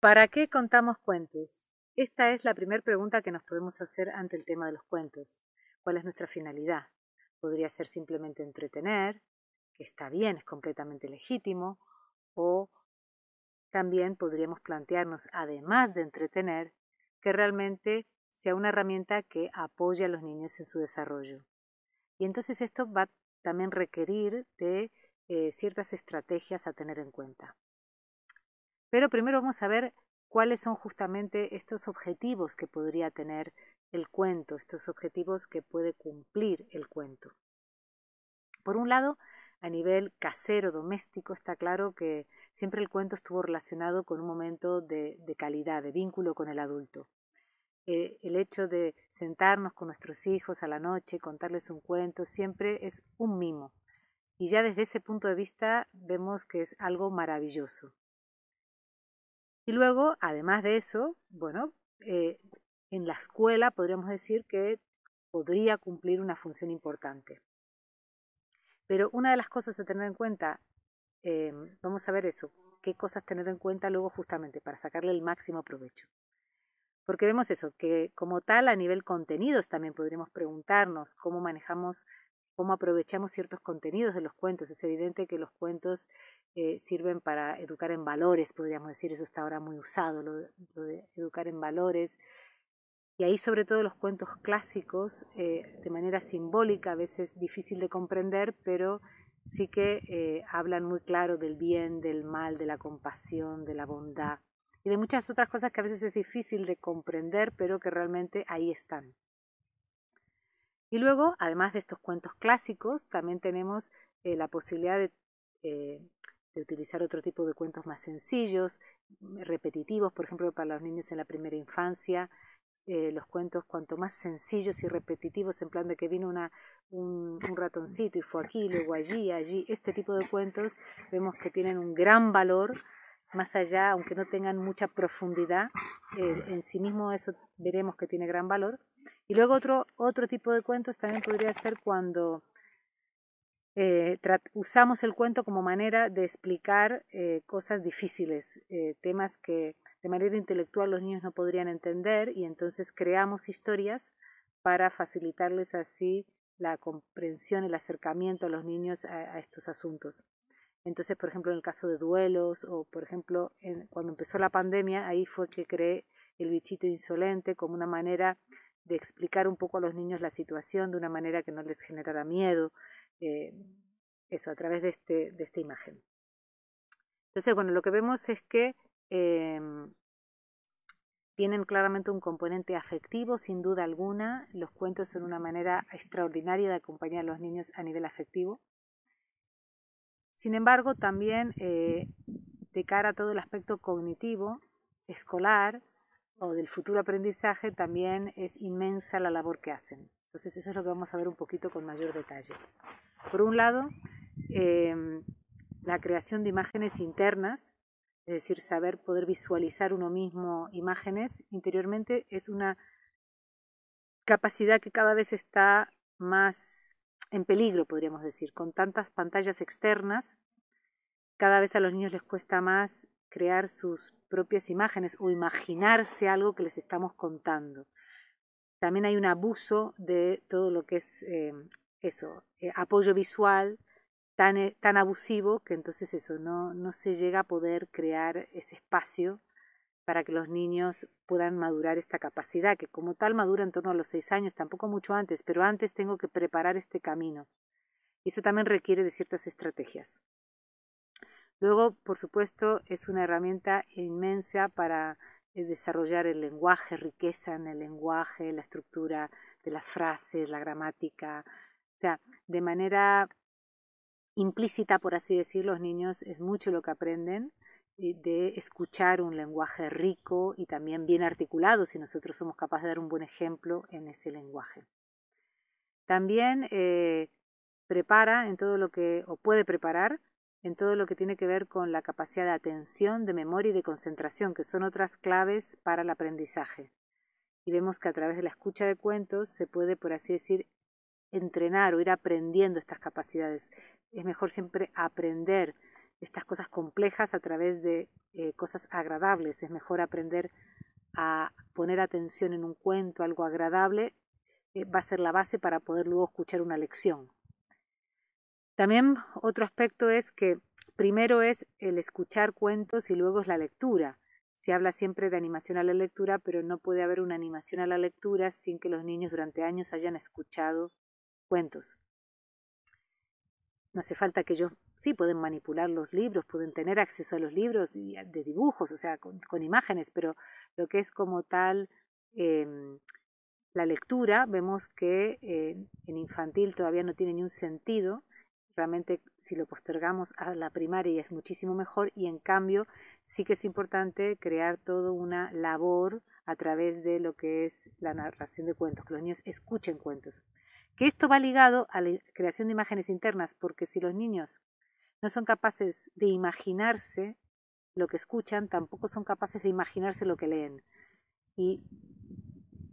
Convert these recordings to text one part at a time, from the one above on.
¿Para qué contamos cuentos? Esta es la primera pregunta que nos podemos hacer ante el tema de los cuentos. ¿Cuál es nuestra finalidad? Podría ser simplemente entretener, que está bien, es completamente legítimo, o también podríamos plantearnos, además de entretener, que realmente sea una herramienta que apoye a los niños en su desarrollo. Y entonces esto va también requerir de eh, ciertas estrategias a tener en cuenta. Pero primero vamos a ver cuáles son justamente estos objetivos que podría tener el cuento, estos objetivos que puede cumplir el cuento. Por un lado, a nivel casero, doméstico, está claro que siempre el cuento estuvo relacionado con un momento de, calidad, de vínculo con el adulto. Eh, el hecho de sentarnos con nuestros hijos a la noche contarles un cuento siempre es un mimo. Y ya desde ese punto de vista vemos que es algo maravilloso. Y luego, además de eso, bueno, eh, en la escuela podríamos decir que podría cumplir una función importante. Pero una de las cosas a tener en cuenta, eh, vamos a ver eso, qué cosas tener en cuenta luego justamente para sacarle el máximo provecho. Porque vemos eso, que como tal a nivel contenidos también podríamos preguntarnos cómo manejamos, cómo aprovechamos ciertos contenidos de los cuentos. Es evidente que los cuentos eh, sirven para educar en valores, podríamos decir, eso está ahora muy usado, lo, de educar en valores. Y ahí sobre todo los cuentos clásicos, eh, de manera simbólica, a veces difícil de comprender, pero sí que eh, hablan muy claro del bien, del mal, de la compasión, de la bondad y de muchas otras cosas que a veces es difícil de comprender, pero que realmente ahí están. Y luego, además de estos cuentos clásicos, también tenemos la posibilidad de utilizar otro tipo de cuentos más sencillos, repetitivos, por ejemplo, para los niños en la primera infancia. Eh, los cuentos cuanto más sencillos y repetitivos, en plan de que vino una, un, ratoncito y fue aquí, luego allí, allí, este tipo de cuentos vemos que tienen un gran valor, más allá, aunque no tengan mucha profundidad, eh, en sí mismo eso veremos que tiene gran valor. Y luego otro, otro tipo de cuentos también podría ser cuando eh, usamos el cuento como manera de explicar eh, cosas difíciles, eh, temas que de manera intelectual los niños no podrían entender y entonces creamos historias para facilitarles así la comprensión, el acercamiento a los niños a, estos asuntos. Entonces, por ejemplo, en el caso de duelos o, por ejemplo, cuando empezó la pandemia, ahí fue que creé el bichito insolente como una manera de explicar un poco a los niños la situación de una manera que no les generara miedo. Eh, eso, a través de, este, de esta imagen. Entonces, bueno, lo que vemos es que em, tienen claramente un componente afectivo, sin duda alguna. Los cuentos son una manera extraordinaria de acompañar a los niños a nivel afectivo. Sin embargo, también eh, de cara a todo el aspecto cognitivo, escolar, o del futuro aprendizaje, también es inmensa la labor que hacen. Entonces eso es lo que vamos a ver un poquito con mayor detalle. Por un lado, em, la creación de imágenes internas, es decir, saber poder visualizar uno mismo imágenes interiormente, es una capacidad que cada vez está más en peligro, podríamos decir, con tantas pantallas externas, cada vez a los niños les cuesta más crear sus propias imágenes o imaginarse algo que les estamos contando. También hay un abuso de todo lo que es eh, eso, eh, apoyo visual tan, eh, tan abusivo que entonces eso, no, no se llega a poder crear ese espacio para que los niños puedan madurar esta capacidad, que como tal madura en torno a los seis años, tampoco mucho antes, pero antes tengo que preparar este camino. Y eso también requiere de ciertas estrategias. Luego, por supuesto, es una herramienta inmensa para eh, desarrollar el lenguaje, riqueza en el lenguaje, la estructura de las frases, la gramática. O sea, de manera implícita, por así decir, los niños es mucho lo que aprenden eh, de escuchar un lenguaje rico y también bien articulado si nosotros somos capaces de dar un buen ejemplo en ese lenguaje. También eh, prepara en todo lo que, o puede preparar en todo lo que tiene que ver con la capacidad de atención, de memoria y de concentración, que son otras claves para el aprendizaje. Y vemos que a través de la escucha de cuentos se puede, por así decir, entrenar o ir aprendiendo estas capacidades. Es mejor siempre aprender estas cosas complejas a través de eh, cosas agradables. Es mejor aprender a poner atención en un cuento, algo agradable, eh, va a ser la base para poder luego escuchar una lección. También otro aspecto es que primero es el escuchar cuentos y luego es la lectura. Se habla siempre de animación a la lectura, pero no puede haber una animación a la lectura sin que los niños durante años hayan escuchado cuentos. No hace falta que ellos sí pueden manipular los libros, pueden tener acceso a los libros y de dibujos, o sea, con, imágenes, pero lo que es como tal em, la lectura, vemos que eh, en infantil todavía no tiene ni un sentido, realmente si lo postergamos a la primaria es muchísimo mejor y en cambio sí que es importante crear toda una labor a través de lo que es la narración de cuentos, que los niños escuchen cuentos. Que esto va ligado a la creación de imágenes internas, porque si los niños no son capaces de imaginarse lo que escuchan, tampoco son capaces de imaginarse lo que leen. Y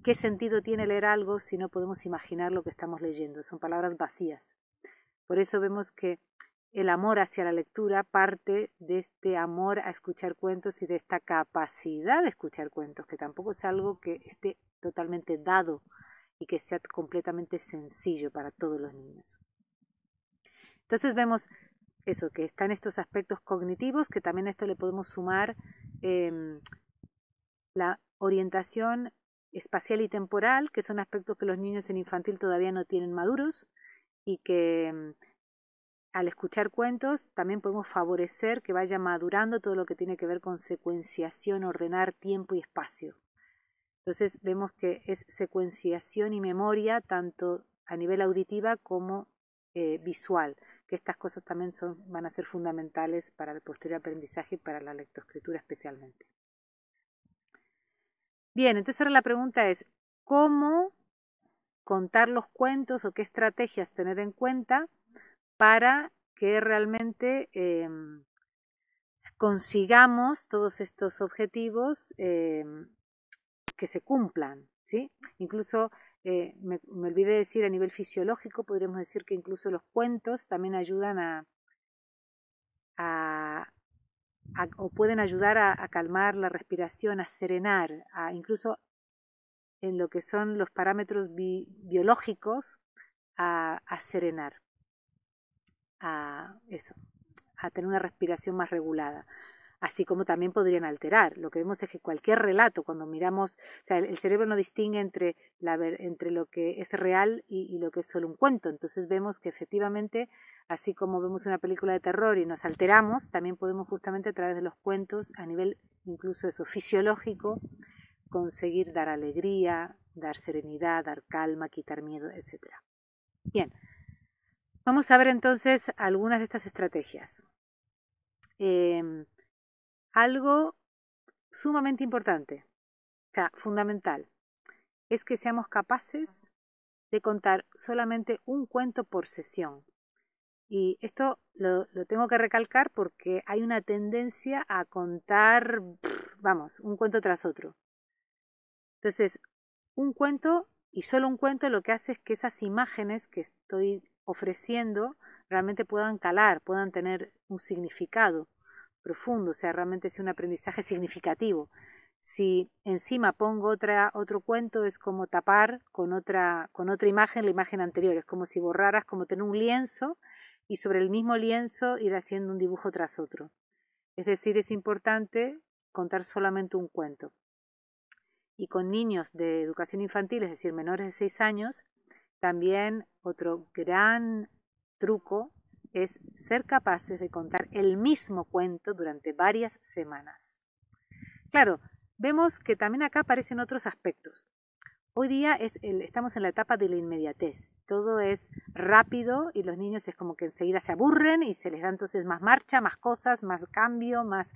¿Qué sentido tiene leer algo si no podemos imaginar lo que estamos leyendo? Son palabras vacías. Por eso vemos que el amor hacia la lectura parte de este amor a escuchar cuentos y de esta capacidad de escuchar cuentos, que tampoco es algo que esté totalmente dado y que sea completamente sencillo para todos los niños. Entonces vemos eso, que están estos aspectos cognitivos, que también a esto le podemos sumar em, la orientación espacial y temporal, que son aspectos que los niños en infantil todavía no tienen maduros, y que mm, al escuchar cuentos también podemos favorecer que vaya madurando todo lo que tiene que ver con secuenciación, ordenar tiempo y espacio. Entonces vemos que es secuenciación y memoria tanto a nivel auditiva como eh, visual, que estas cosas también van a ser fundamentales para el posterior aprendizaje y para la lectoescritura especialmente. Bien, entonces ahora la pregunta es, ¿cómo contar los cuentos o qué estrategias tener en cuenta para que realmente em, consigamos todos estos objetivos em, que se cumplan, ¿sí? Incluso eh, me, olvidé de decir a nivel fisiológico, podríamos decir que incluso los cuentos también ayudan a, o pueden ayudar a, a, calmar la respiración, a serenar, a incluso en lo que son los parámetros biológicos a, serenar, a eso, a tener una respiración más regulada así como también podrían alterar. Lo que vemos es que cualquier relato, cuando miramos, el, cerebro no distingue entre, la, entre lo que es real y, lo que es solo un cuento. Entonces vemos que efectivamente, así como vemos una película de terror y nos alteramos, también podemos justamente a través de los cuentos, a nivel incluso eso, fisiológico, conseguir dar alegría, dar serenidad, dar calma, quitar miedo, etc. Bien, vamos a ver entonces algunas de estas estrategias. Em, algo sumamente importante, o sea, fundamental, es que seamos capaces de contar solamente un cuento por sesión. Y esto lo, tengo que recalcar porque hay una tendencia a contar, vamos, un cuento tras otro. Entonces, un cuento y solo un cuento lo que hace es que esas imágenes que estoy ofreciendo realmente puedan calar, puedan tener un significado profundo, o sea, realmente es un aprendizaje significativo. Si encima pongo otra, otro cuento, es como tapar con otra, con otra imagen la imagen anterior, es como si borraras, como tener un lienzo y sobre el mismo lienzo ir haciendo un dibujo tras otro. Es decir, es importante contar solamente un cuento y con niños de educación infantil, es decir, menores de 6 años, también otro gran truco es ser capaces de contar el mismo cuento durante varias semanas. Claro, vemos que también acá aparecen otros aspectos. Hoy día estamos en la etapa de la inmediatez. Todo es rápido y los niños es como que enseguida se aburren y se les da entonces más marcha, más cosas, más cambio, más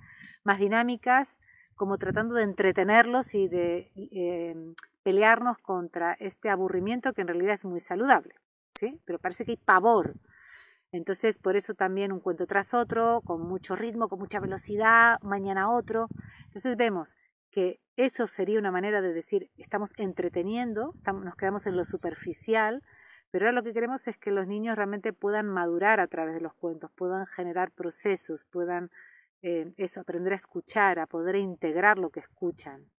dinámicas como tratando de entretenerlos y de eh, pelearnos contra este aburrimiento que en realidad es muy saludable, ¿sí? Pero parece que hay pavor. Entonces, por eso también un cuento tras otro, con mucho ritmo, con mucha velocidad, mañana otro. Entonces vemos que eso sería una manera de decir, estamos entreteniendo, nos quedamos en lo superficial, pero ahora lo que queremos es que los niños realmente puedan madurar a través de los cuentos, puedan generar procesos, puedan eso, eh, aprender a escuchar, a poder integrar lo que escuchan.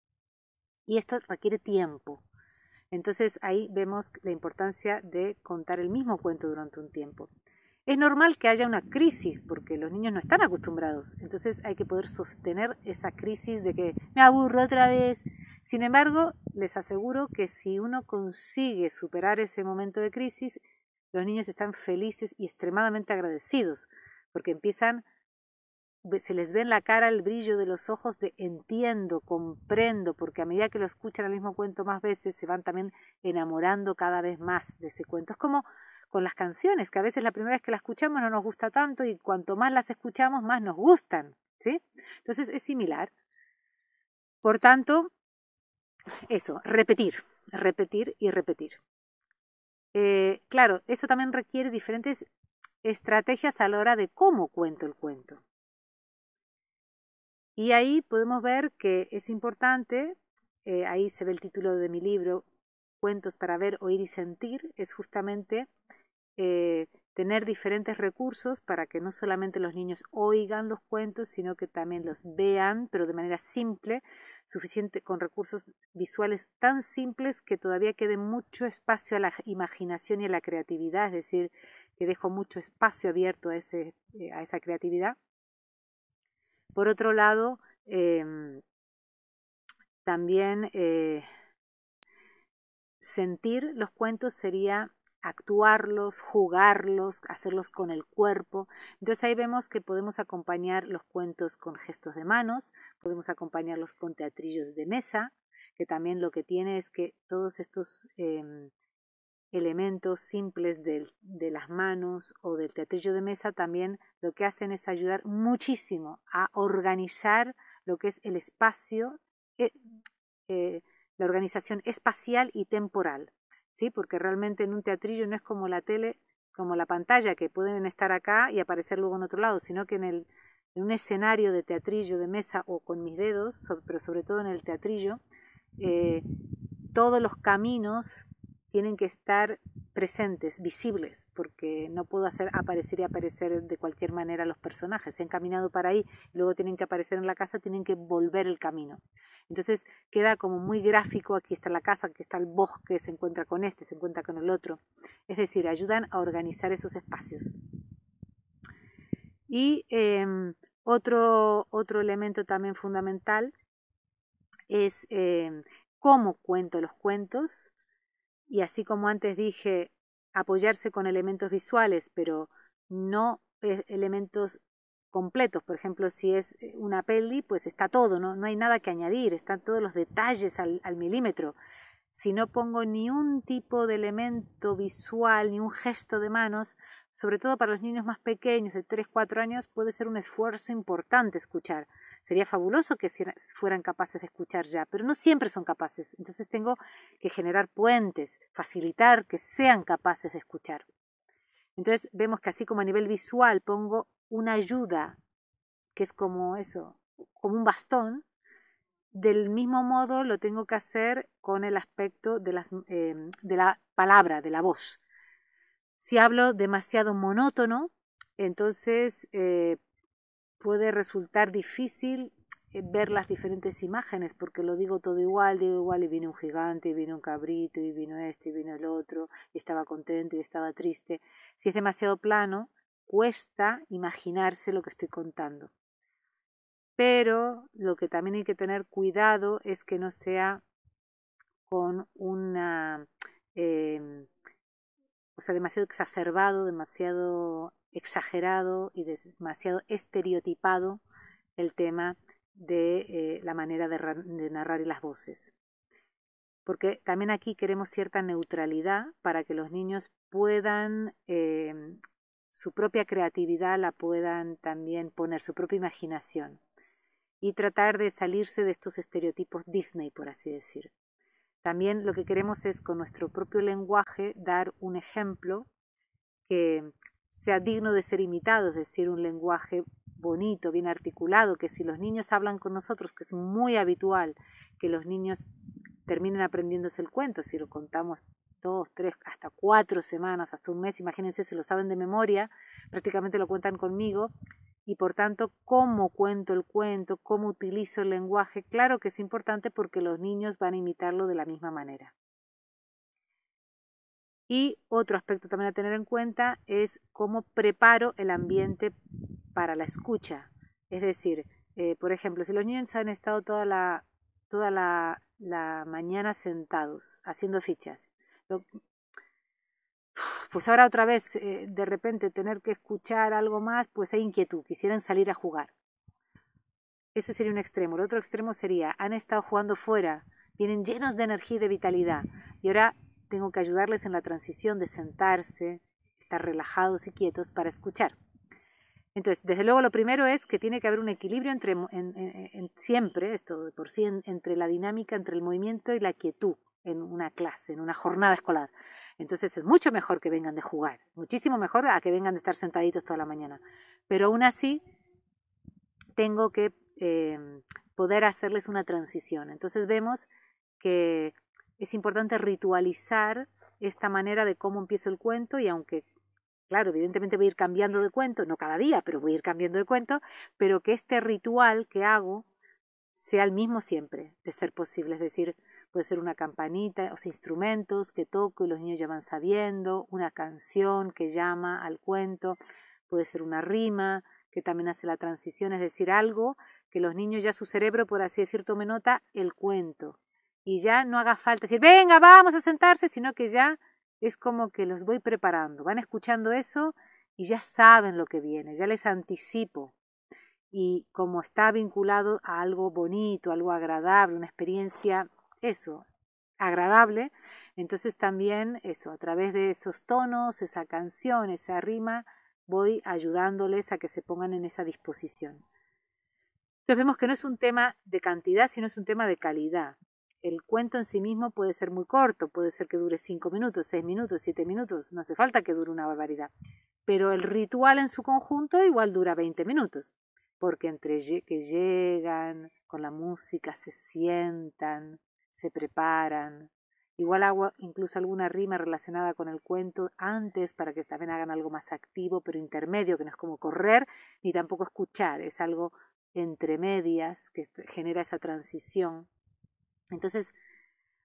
Y esto requiere tiempo. Entonces ahí vemos la importancia de contar el mismo cuento durante un tiempo. Es normal que haya una crisis porque los niños no están acostumbrados, entonces hay que poder sostener esa crisis de que me aburro otra vez. Sin embargo, les aseguro que si uno consigue superar ese momento de crisis, los niños están felices y extremadamente agradecidos porque empiezan se les ve en la cara el brillo de los ojos de entiendo, comprendo, porque a medida que lo escuchan el mismo cuento más veces, se van también enamorando cada vez más de ese cuento. Es como con las canciones, que a veces la primera vez que las escuchamos no nos gusta tanto y cuanto más las escuchamos, más nos gustan, ¿sí? Entonces es similar. Por tanto, eso, repetir, repetir y repetir. Eh, claro, esto también requiere diferentes estrategias a la hora de cómo cuento el cuento. Y ahí podemos ver que es importante, eh, ahí se ve el título de mi libro, Cuentos para ver, oír y sentir, es justamente eh, tener diferentes recursos para que no solamente los niños oigan los cuentos, sino que también los vean, pero de manera simple, suficiente con recursos visuales tan simples que todavía quede mucho espacio a la imaginación y a la creatividad, es decir, que dejo mucho espacio abierto a, ese, eh, a esa creatividad. Por otro lado, em, también eh, sentir los cuentos sería actuarlos, jugarlos, hacerlos con el cuerpo. Entonces ahí vemos que podemos acompañar los cuentos con gestos de manos, podemos acompañarlos con teatrillos de mesa, que también lo que tiene es que todos estos em, elementos simples de, las manos o del teatrillo de mesa también lo que hacen es ayudar muchísimo a organizar lo que es el espacio, eh, eh, la organización espacial y temporal, ¿sí? porque realmente en un teatrillo no es como la tele, como la pantalla, que pueden estar acá y aparecer luego en otro lado, sino que en, un escenario de teatrillo, de mesa o con mis dedos, pero sobre todo en el teatrillo, eh, todos los caminos tienen que estar presentes, visibles, porque no puedo hacer aparecer y aparecer de cualquier manera los personajes. Se han caminado para ahí, y luego tienen que aparecer en la casa, tienen que volver el camino. Entonces queda como muy gráfico, aquí está la casa, aquí está el bosque, se encuentra con este, se encuentra con el otro. Es decir, ayudan a organizar esos espacios. Y em, otro, elemento también fundamental es em, cómo cuento los cuentos, y así como antes dije, apoyarse con elementos visuales, pero no eh, elementos completos. Por ejemplo, si es eh, una peli, pues está todo, no, no hay nada que añadir, están todos los detalles al, al milímetro. Si no pongo ni un tipo de elemento visual, ni un gesto de manos, sobre todo para los niños más pequeños de 3, 4 años, puede ser un esfuerzo importante escuchar. Sería fabuloso que fueran capaces de escuchar ya, pero no siempre son capaces. Entonces tengo que generar puentes, facilitar que sean capaces de escuchar. Entonces vemos que así como a nivel visual pongo una ayuda, que es como eso, como un bastón, del mismo modo lo tengo que hacer con el aspecto de, em, la palabra, de la voz. Si hablo demasiado monótono, entonces eh, puede resultar difícil eh, ver las diferentes imágenes, porque lo digo todo igual, digo igual, y vino un gigante, y vino un cabrito, y vino este, y vino el otro, y estaba contento, y estaba triste. Si es demasiado plano, cuesta imaginarse lo que estoy contando. Pero lo que también hay que tener cuidado es que no sea con una... Em, o sea, demasiado exacerbado, demasiado exagerado y demasiado estereotipado el tema de eh, la manera de, narrar y las voces. Porque también aquí queremos cierta neutralidad para que los niños puedan, em, su propia creatividad la puedan también poner, su propia imaginación. Y tratar de salirse de estos estereotipos Disney, por así decir. También lo que queremos es con nuestro propio lenguaje dar un ejemplo que sea digno de ser imitado, es decir, un lenguaje bonito, bien articulado, que si los niños hablan con nosotros, que es muy habitual que los niños terminen aprendiéndose el cuento, si lo contamos dos, tres, hasta cuatro semanas, hasta un mes, imagínense se lo saben de memoria, prácticamente lo cuentan conmigo, y por tanto cómo cuento el cuento, cómo utilizo el lenguaje, claro que es importante porque los niños van a imitarlo de la misma manera. Y otro aspecto también a tener en cuenta es cómo preparo el ambiente para la escucha. Es decir, eh, por ejemplo, si los niños han estado toda la, toda la, mañana sentados haciendo fichas, pues ahora otra vez eh, de repente tener que escuchar algo más, pues hay inquietud, quisieran salir a jugar. Eso sería un extremo. El otro extremo sería, han estado jugando fuera, vienen llenos de energía y de vitalidad, y ahora tengo que ayudarles en la transición de sentarse, estar relajados y quietos para escuchar. Entonces, desde luego lo primero es que tiene que haber un equilibrio entre, siempre, esto de por sí, entre la dinámica, entre el movimiento y la quietud en una clase, en una jornada escolar. Entonces es mucho mejor que vengan de jugar, muchísimo mejor a que vengan de estar sentaditos toda la mañana. Pero aún así, tengo que em, poder hacerles una transición. Entonces vemos que es importante ritualizar esta manera de cómo empiezo el cuento y aunque, claro, evidentemente voy a ir cambiando de cuento, no cada día, pero voy a ir cambiando de cuento, pero que este ritual que hago sea el mismo siempre, de ser posible. Es decir, puede ser una campanita, o instrumentos que toco y los niños ya van sabiendo, una canción que llama al cuento, puede ser una rima que también hace la transición, es decir, algo que los niños ya su cerebro, por así decir, tome nota, el cuento. Y ya no haga falta decir, venga, vamos a sentarse, sino que ya es como que los voy preparando, van escuchando eso y ya saben lo que viene, ya les anticipo y como está vinculado a algo bonito, algo agradable, una experiencia eso, agradable. Entonces también eso, a través de esos tonos, esa canción, esa rima, voy ayudándoles a que se pongan en esa disposición. Entonces vemos que no es un tema de cantidad, sino es un tema de calidad. El cuento en sí mismo puede ser muy corto, puede ser que dure 5 minutos, seis minutos, siete minutos, no hace falta que dure una barbaridad. Pero el ritual en su conjunto igual dura 20 minutos, porque entre que llegan, con la música se sientan, se preparan. Igual hago incluso alguna rima relacionada con el cuento antes para que también hagan algo más activo, pero intermedio, que no es como correr ni tampoco escuchar, es algo entre medias que este, genera esa transición. Entonces,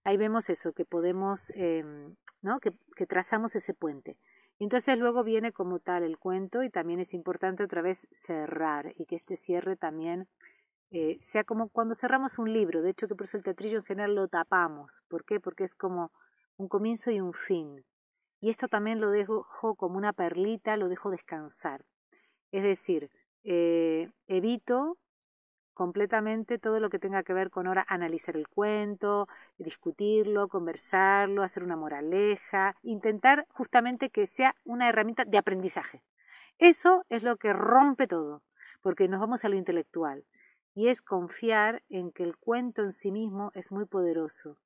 ahí vemos eso, que podemos, em, ¿no? Que, que, trazamos ese puente. Entonces luego viene como tal el cuento y también es importante otra vez cerrar y que este cierre también eh, sea como cuando cerramos un libro, de hecho que por eso el teatrillo en general lo tapamos. ¿Por qué? Porque es como un comienzo y un fin. Y esto también lo dejo como una perlita, lo dejo descansar. Es decir, eh, evito completamente todo lo que tenga que ver con ahora analizar el cuento, discutirlo, conversarlo, hacer una moraleja, intentar justamente que sea una herramienta de aprendizaje. Eso es lo que rompe todo, porque nos vamos a lo intelectual y es confiar en que el cuento en sí mismo es muy poderoso.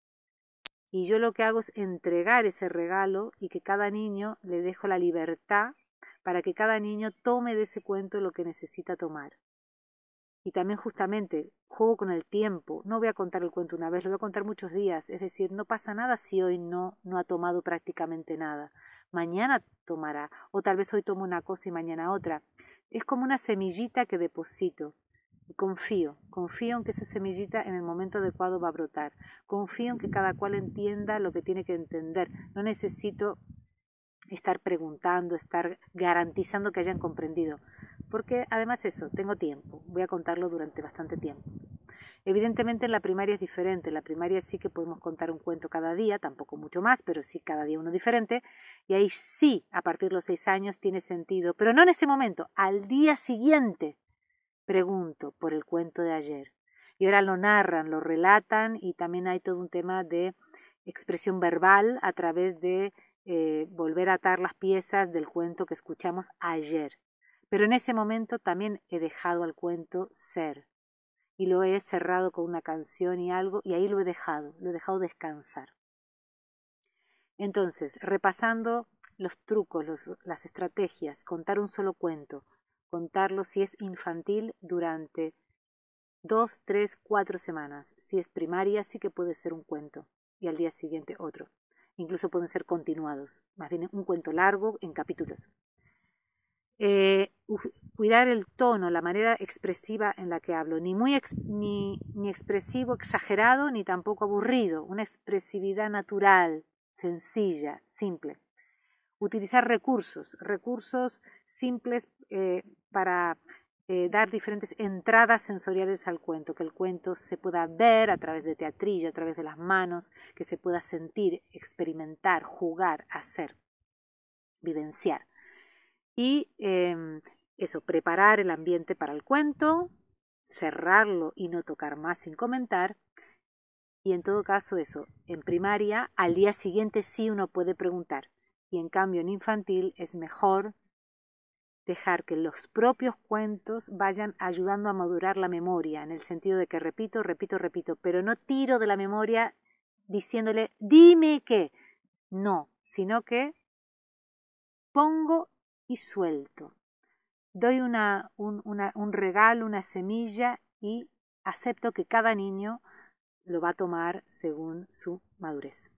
Y yo lo que hago es entregar ese regalo y que cada niño le dejo la libertad para que cada niño tome de ese cuento lo que necesita tomar. Y también justamente juego con el tiempo, no voy a contar el cuento una vez, lo voy a contar muchos días, es decir, no pasa nada si hoy no no ha tomado prácticamente nada. Mañana tomará o tal vez hoy tomo una cosa y mañana otra. Es como una semillita que deposito confío, confío en que esa semillita en el momento adecuado va a brotar. Confío en que cada cual entienda lo que tiene que entender. No necesito estar preguntando, estar garantizando que hayan comprendido. Porque además eso, tengo tiempo, voy a contarlo durante bastante tiempo. Evidentemente en la primaria es diferente, en la primaria sí que podemos contar un cuento cada día, tampoco mucho más, pero sí cada día uno diferente, y ahí sí, a partir de los seis años tiene sentido, pero no en ese momento, al día siguiente pregunto por el cuento de ayer. Y ahora lo narran, lo relatan y también hay todo un tema de expresión verbal a través de eh, volver a atar las piezas del cuento que escuchamos ayer. Pero en ese momento también he dejado al cuento ser y lo he cerrado con una canción y algo y ahí lo he dejado, lo he dejado descansar. Entonces, repasando los trucos, las estrategias, contar un solo cuento, contarlo si es infantil durante dos, tres, cuatro semanas. Si es primaria, sí que puede ser un cuento y al día siguiente otro. Incluso pueden ser continuados, más bien un cuento largo en capítulos. Eh, cuidar el tono, la manera expresiva en la que hablo, ni muy ni expresivo exagerado, ni tampoco aburrido, una expresividad natural, sencilla, simple utilizar recursos, recursos simples eh, para eh, dar diferentes entradas sensoriales al cuento, que el cuento se pueda ver a través de teatrillo, a través de las manos, que se pueda sentir, experimentar, jugar, hacer, vivenciar. Y em, eso, preparar el ambiente para el cuento, cerrarlo y no tocar más sin comentar. Y en todo caso eso, en primaria, al día siguiente sí uno puede preguntar, y en cambio en infantil es mejor dejar que los propios cuentos vayan ayudando a madurar la memoria, en el sentido de que repito, repito, repito, pero no tiro de la memoria diciéndole, dime qué. No, sino que pongo y suelto. Doy una, un, un regalo, una semilla y acepto que cada niño lo va a tomar según su madurez.